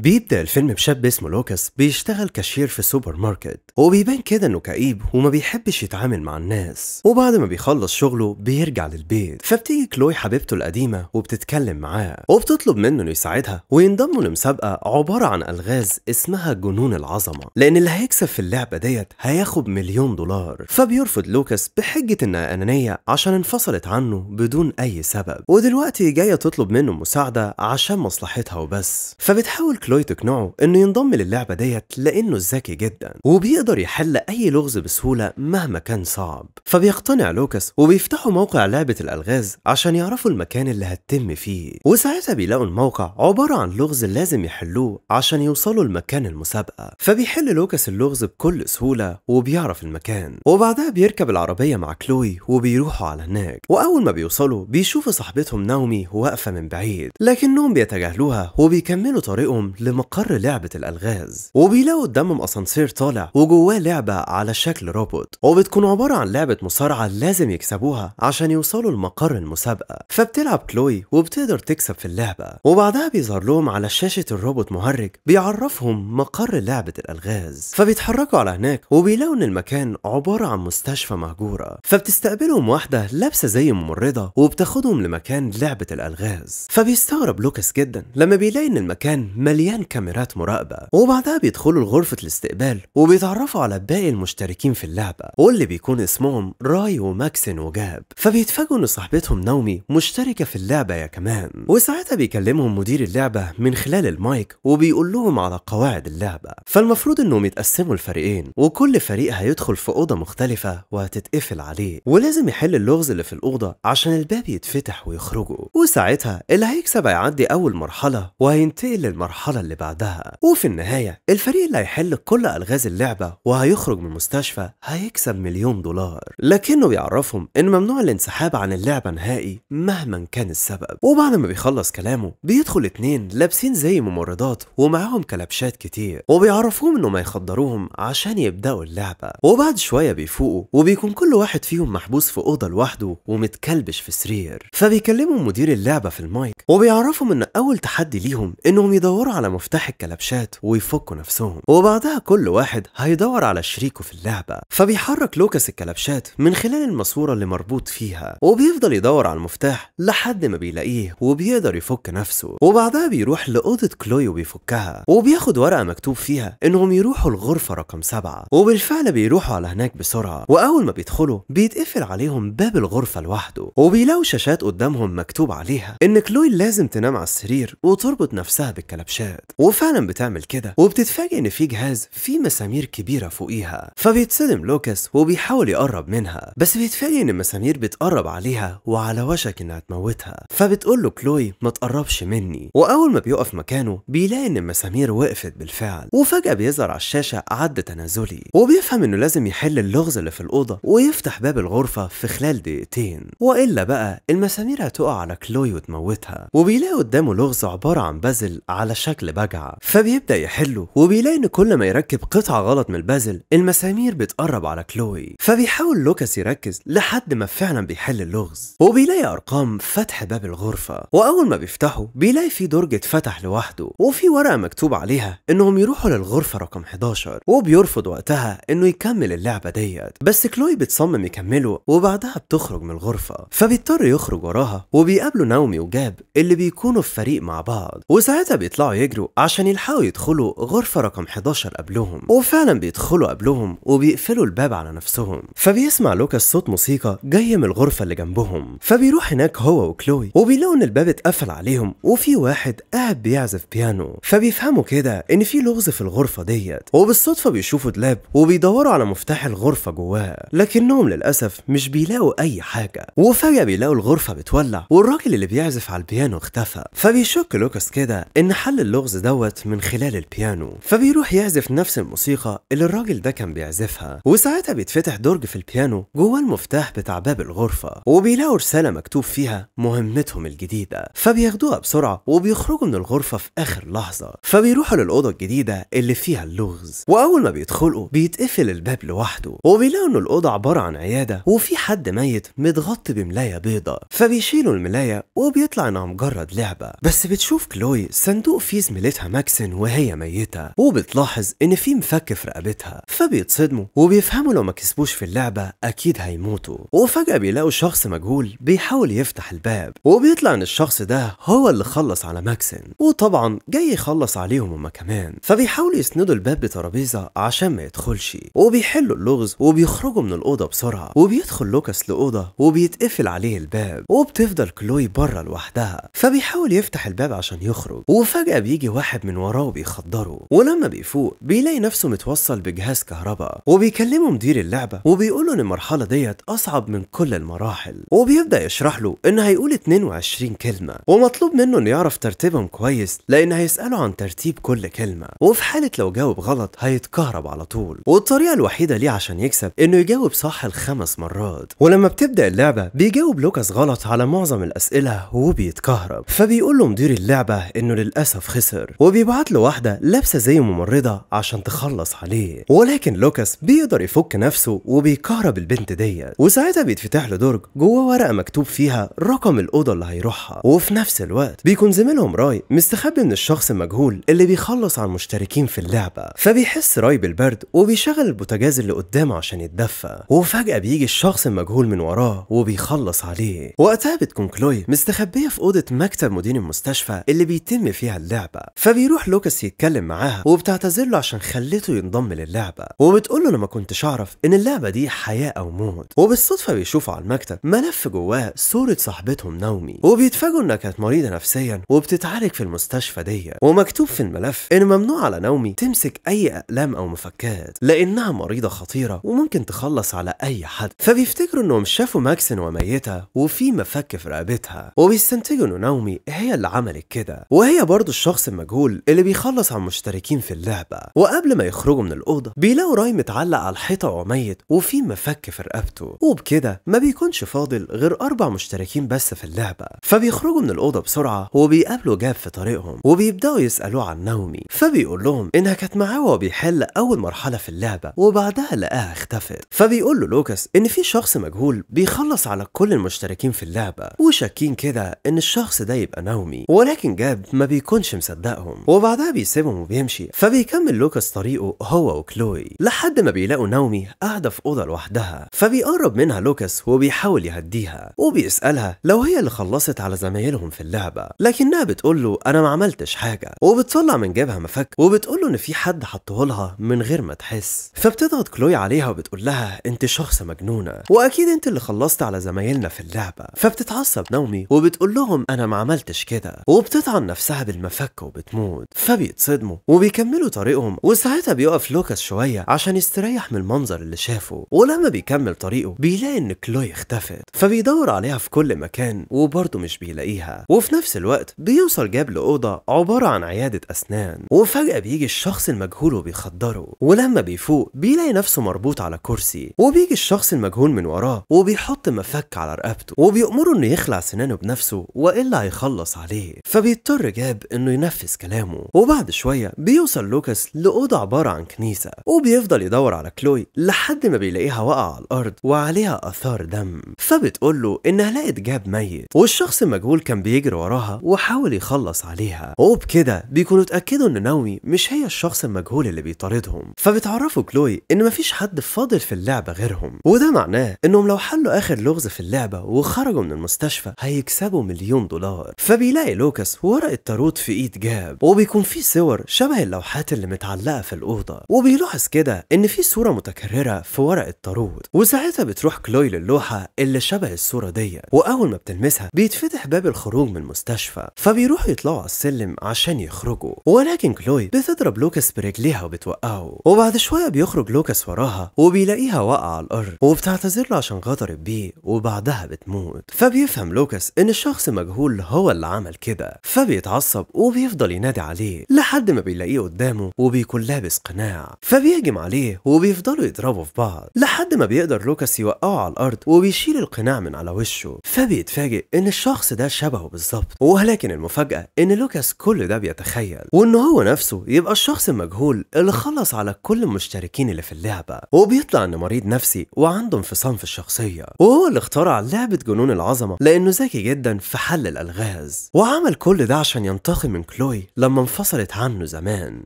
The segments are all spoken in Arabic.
بيبدأ الفيلم بشاب اسمه لوكاس بيشتغل كاشير في سوبر ماركت وبيبان كده انه كئيب وما بيحبش يتعامل مع الناس وبعد ما بيخلص شغله بيرجع للبيت فبتيجي كلوي حبيبته القديمة وبتتكلم معاه وبتطلب منه انه يساعدها وينضموا لمسابقة عبارة عن ألغاز اسمها جنون العظمة لأن اللي هيكسب في اللعبة ديت هياخد مليون دولار فبيرفض لوكاس بحجة انها أنانية عشان انفصلت عنه بدون أي سبب ودلوقتي جاية تطلب منه مساعدة عشان مصلحتها وبس فبتحاول كلوي تقنعه انه ينضم للعبه ديت لانه ذكي جدا وبيقدر يحل اي لغز بسهوله مهما كان صعب فبيقتنع لوكاس وبيفتحوا موقع لعبه الالغاز عشان يعرفوا المكان اللي هتتم فيه وساعتها بيلاقوا الموقع عباره عن لغز لازم يحلوه عشان يوصلوا لمكان المسابقه فبيحل لوكاس اللغز بكل سهوله وبيعرف المكان وبعدها بيركب العربيه مع كلوي وبيروحوا على هناك واول ما بيوصلوا بيشوفوا صاحبتهم ناومي واقفه من بعيد لكنهم بيتجاهلوها وبيكملوا طريقهم لمقر لعبة الألغاز وبيلاقوا قدامهم أسانسير طالع وجواه لعبة على شكل روبوت وبتكون عبارة عن لعبة مصارعة لازم يكسبوها عشان يوصلوا لمقر المسابقة فبتلعب كلوي وبتقدر تكسب في اللعبة وبعدها بيظهر لهم على شاشة الروبوت مهرج بيعرفهم مقر لعبة الألغاز فبيتحركوا على هناك وبيلاقوا إن المكان عبارة عن مستشفى مهجورة فبتستقبلهم واحدة لابسة زي ممرضة وبتاخدهم لمكان لعبة الألغاز فبيستغرب لوكاس جدا لما بيلاقي إن المكان مليان مليان كاميرات مراقبة وبعدها بيدخلوا لغرفة الاستقبال وبيتعرفوا على باقي المشتركين في اللعبة واللي بيكون اسمهم راي وماكسن وجاب فبيتفاجئوا ان صاحبتهم نومي مشتركة في اللعبة يا كمان وساعتها بيكلمهم مدير اللعبة من خلال المايك وبيقول لهم على قواعد اللعبة فالمفروض انهم يتقسموا لفريقين وكل فريق هيدخل في أوضة مختلفة وهتتقفل عليه ولازم يحل اللغز اللي في الأوضة عشان الباب يتفتح ويخرجوا وساعتها اللي هيكسب هيعدي أول مرحلة وهينتقل للمرحلة المرحلة اللي بعدها وفي النهاية الفريق اللي هيحل كل ألغاز اللعبة وهيخرج من المستشفى هيكسب مليون دولار لكنه بيعرفهم إن ممنوع الانسحاب عن اللعبة نهائي مهما كان السبب وبعد ما بيخلص كلامه بيدخل اتنين لابسين زي ممرضات ومعاهم كلبشات كتير وبيعرفوهم إنه ما يخدروهم عشان يبدأوا اللعبة وبعد شوية بيفوقوا وبيكون كل واحد فيهم محبوس في أوضة لوحده ومتكلبش في سرير فبيكلموا مدير اللعبة في المايك وبيعرفهم إن أول تحدي ليهم إنهم يدوروا على مفتاح الكلبشات ويفكوا نفسهم وبعدها كل واحد هيدور على شريكه في اللعبة فبيحرك لوكاس الكلبشات من خلال الماسورة اللي مربوط فيها وبيفضل يدور على المفتاح لحد ما بيلاقيه وبيقدر يفك نفسه وبعدها بيروح لأوضة كلوي وبيفكها وبياخد ورقة مكتوب فيها إنهم يروحوا الغرفة رقم سبعة وبالفعل بيروحوا على هناك بسرعة وأول ما بيدخلوا بيتقفل عليهم باب الغرفة لوحده وبيلاقوا شاشات قدامهم مكتوب عليها إن كلوي لازم تنام على السرير وتربط نفسها بالكلبشات الجهاز وفعلا بتعمل كده وبتتفاجئ ان في جهاز فيه مسامير كبيره فوقيها فبيتصدم لوكاس وبيحاول يقرب منها بس بيتفاجئ ان المسامير بتقرب عليها وعلى وشك انها تموتها فبتقول له كلوي ما تقربش مني واول ما بيقف مكانه بيلاقي ان المسامير وقفت بالفعل وفجاه بيظهر على الشاشه عد تنازلي وبيفهم انه لازم يحل اللغز اللي في الاوضه ويفتح باب الغرفه في خلال دقيقتين والا بقى المسامير هتقع على كلوي وتموتها وبيلاقي قدامه لغز عباره عن بازل على شكل بشكل بجعة فبيبدأ يحله وبيلاقي إن كل ما يركب قطعة غلط من البازل المسامير بتقرب على كلوي فبيحاول لوكاس يركز لحد ما فعلا بيحل اللغز وبيلاقي أرقام فتح باب الغرفة وأول ما بيفتحه بيلاقي في درج اتفتح لوحده وفي ورقة مكتوب عليها إنهم يروحوا للغرفة رقم 11 وبيرفض وقتها إنه يكمل اللعبة ديت بس كلوي بتصمم يكمله وبعدها بتخرج من الغرفة فبيضطر يخرج وراها وبيقابلوا نومي وجاب اللي بيكونوا في فريق مع بعض وساعتها بيطلعوا بيجروا عشان يلحقوا يدخلوا غرفة رقم 11 قبلهم وفعلا بيدخلوا قبلهم وبيقفلوا الباب على نفسهم فبيسمع لوكاس صوت موسيقى جاية من الغرفة اللي جنبهم فبيروح هناك هو وكلوي وبيلاقوا ان الباب اتقفل عليهم وفي واحد قاعد بيعزف بيانو فبيفهموا كده ان في لغز في الغرفة ديت وبالصدفة بيشوفوا دولاب وبيدوروا على مفتاح الغرفة جواه لكنهم للأسف مش بيلاقوا أي حاجة وفجأة بيلاقوا الغرفة بتولع والراجل اللي بيعزف على البيانو اختفى فبيشك لوكاس كده ان حل اللغز اللغز دوت من خلال البيانو فبيروح يعزف نفس الموسيقى اللي الراجل ده كان بيعزفها وساعتها بيتفتح درج في البيانو جواه المفتاح بتاع باب الغرفة وبيلاقوا رسالة مكتوب فيها مهمتهم الجديدة فبياخدوها بسرعة وبيخرجوا من الغرفة في آخر لحظة فبيروحوا للأوضة الجديدة اللي فيها اللغز وأول ما بيدخلوا بيتقفل الباب لوحده وبيلاقوا إن الأوضة عبارة عن عيادة وفي حد ميت متغطي بملاية بيضة فبيشيلوا الملاية وبيطلع إنها مجرد لعبة بس بتشوف كلوي صندوق فيه زميلتها ماكسن وهي ميتة وبتلاحظ إن في مفك في رقبتها فبيتصدموا وبيفهموا لو ما كسبوش في اللعبة أكيد هيموتوا وفجأة بيلاقوا شخص مجهول بيحاول يفتح الباب وبيطلع إن الشخص ده هو اللي خلص على ماكسن وطبعا جاي يخلص عليهم هما كمان فبيحاولوا يسندوا الباب بترابيزة عشان ما يدخلش وبيحلوا اللغز وبيخرجوا من الأوضة بسرعة وبيدخل لوكاس لأوضة وبيتقفل عليه الباب وبتفضل كلوي بره لوحدها فبيحاول يفتح الباب عشان يخرج وفجأة بيجي واحد من وراه وبيخدره ولما بيفوق بيلاقي نفسه متوصل بجهاز كهرباء وبيكلمه مدير اللعبة وبيقول له إن المرحلة ديت أصعب من كل المراحل وبيبدأ يشرح له إن هيقول 22 كلمة ومطلوب منه إنه يعرف ترتيبهم كويس لأن هيسأله عن ترتيب كل كلمة وفي حالة لو جاوب غلط هيتكهرب على طول والطريقة الوحيدة ليه عشان يكسب إنه يجاوب صح الخمس مرات ولما بتبدأ اللعبة بيجاوب لوكاس غلط على معظم الأسئلة وبيتكهرب فبيقول له مدير اللعبة إنه للأسف خسر خسر وبيبعت له واحدة لابسة زي ممرضة عشان تخلص عليه ولكن لوكاس بيقدر يفك نفسه وبيكهرب البنت ديت وساعتها بيتفتح له درج جواه ورقة مكتوب فيها رقم الأوضة اللي هيروحها وفي نفس الوقت بيكون زميلهم راي مستخبي من الشخص المجهول اللي بيخلص على المشتركين في اللعبة فبيحس راي بالبرد وبيشغل البوتاجاز اللي قدامه عشان يتدفى وفجأة بيجي الشخص المجهول من وراه وبيخلص عليه وقتها بتكون كلوي مستخبية في أوضة مكتب مدير المستشفى اللي بيتم فيها اللعبة اللعبة فبيروح لوكاس يتكلم معاها وبتعتذر له عشان خليته ينضم للعبة وبتقول له انا ما كنتش اعرف ان اللعبة دي حياة او موت وبالصدفة بيشوفوا على المكتب ملف جواه صورة صاحبتهم نومي وبيتفاجئوا انها كانت مريضة نفسيا وبتتعالج في المستشفى دي ومكتوب في الملف ان ممنوع على نومي تمسك اي اقلام او مفكات لانها مريضة خطيرة وممكن تخلص على اي حد فبيفتكروا انهم شافوا ماكسن وميتها وفي مفك في رقبتها وبيستنتجوا انه نومي هي اللي عملت كده وهي برضه الشخص الشخص المجهول اللي بيخلص على المشتركين في اللعبة وقبل ما يخرجوا من الأوضة بيلاقوا راي متعلق على الحيطة وميت وفي مفك في رقبته وبكده ما بيكونش فاضل غير أربع مشتركين بس في اللعبة فبيخرجوا من الأوضة بسرعة وبيقابلوا جاب في طريقهم وبيبدأوا يسألوه عن نومي فبيقول لهم إنها كانت معاه وهو بيحل أول مرحلة في اللعبة وبعدها لقاها اختفت فبيقول له لوكاس إن في شخص مجهول بيخلص على كل المشتركين في اللعبة وشاكين كده إن الشخص ده يبقى نومي ولكن جاب ما بيكونش مصدق بيصدقهم وبعدها بيسيبهم وبيمشي فبيكمل لوكاس طريقه هو وكلوي لحد ما بيلاقوا نومي قاعدة في أوضة لوحدها فبيقرب منها لوكاس وبيحاول يهديها وبيسألها لو هي اللي خلصت على زمايلهم في اللعبة لكنها بتقول له أنا ما عملتش حاجة وبتطلع من جيبها مفك وبتقول له إن في حد حطه لها من غير ما تحس فبتضغط كلوي عليها وبتقول لها أنت شخص مجنونة وأكيد أنت اللي خلصت على زمايلنا في اللعبة فبتتعصب نومي وبتقول لهم أنا ما عملتش كده وبتطعن نفسها بالمفك بتضحك وبتموت فبيتصدموا وبيكملوا طريقهم وساعتها بيقف لوكاس شويه عشان يستريح من المنظر اللي شافه ولما بيكمل طريقه بيلاقي ان كلوي اختفت فبيدور عليها في كل مكان وبرضه مش بيلاقيها وفي نفس الوقت بيوصل جاب لأوضة عبارة عن عيادة أسنان وفجأة بيجي الشخص المجهول وبيخدره ولما بيفوق بيلاقي نفسه مربوط على كرسي وبيجي الشخص المجهول من وراه وبيحط مفك على رقبته وبيأمره إنه يخلع سنانه بنفسه وإلا هيخلص عليه فبيضطر جاب إنه ينام ينفذ كلامه وبعد شوية بيوصل لوكاس لأوضة عبارة عن كنيسة وبيفضل يدور على كلوي لحد ما بيلاقيها واقعة على الأرض وعليها آثار دم فبتقول له إنها لقت جاب ميت والشخص المجهول كان بيجري وراها وحاول يخلص عليها وبكده بيكونوا اتأكدوا إن نومي مش هي الشخص المجهول اللي بيطاردهم فبتعرفوا كلوي إن مفيش حد فاضل في اللعبة غيرهم وده معناه إنهم لو حلوا آخر لغز في اللعبة وخرجوا من المستشفى هيكسبوا مليون دولار فبيلاقي لوكاس ورقة تاروت في إيد الحجاب وبيكون في صور شبه اللوحات اللي متعلقة في الأوضة وبيلاحظ كده إن في صورة متكررة في ورق الطارود وساعتها بتروح كلوي للوحة اللي شبه الصورة ديت وأول ما بتلمسها بيتفتح باب الخروج من المستشفى فبيروحوا يطلعوا على السلم عشان يخرجوا ولكن كلوي بتضرب لوكاس برجليها وبتوقعه وبعد شوية بيخرج لوكاس وراها وبيلاقيها واقعة على الأرض وبتعتذر له عشان غدرت بيه وبعدها بتموت فبيفهم لوكاس إن الشخص مجهول هو اللي عمل كده فبيتعصب وبي وبيفضل ينادي عليه لحد ما بيلاقيه قدامه وبيكون لابس قناع فبيهجم عليه وبيفضلوا يضربوا في بعض لحد ما بيقدر لوكاس يوقعه على الارض وبيشيل القناع من على وشه فبيتفاجئ ان الشخص ده شبهه بالظبط ولكن المفاجاه ان لوكاس كل ده بيتخيل وان هو نفسه يبقى الشخص المجهول اللي خلص على كل المشتركين اللي في اللعبه وبيطلع ان مريض نفسي وعنده انفصام في الشخصيه وهو اللي اخترع لعبه جنون العظمه لانه ذكي جدا في حل الالغاز وعمل كل ده عشان ينتقم من كلوي لما انفصلت عنه زمان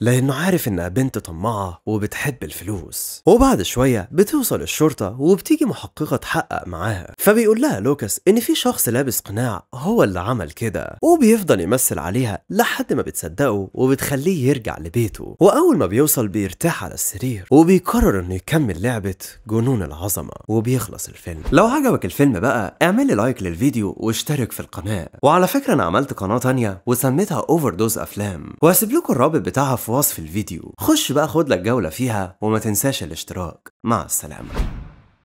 لأنه عارف إنها بنت طماعة وبتحب الفلوس وبعد شوية بتوصل الشرطة وبتيجي محققة تحقق معاها فبيقول لها لوكاس إن في شخص لابس قناع هو اللي عمل كده وبيفضل يمثل عليها لحد ما بتصدقه وبتخليه يرجع لبيته وأول ما بيوصل بيرتاح على السرير وبيقرر إنه يكمل لعبة جنون العظمة وبيخلص الفيلم لو عجبك الفيلم بقى اعمل لي لايك للفيديو واشترك في القناة وعلى فكرة أنا عملت قناة تانية وسميتها أوفر دوز افلام وهسيب لكم الرابط بتاعها في وصف الفيديو خش بقى خد لك جوله فيها وما تنساش الاشتراك مع السلامه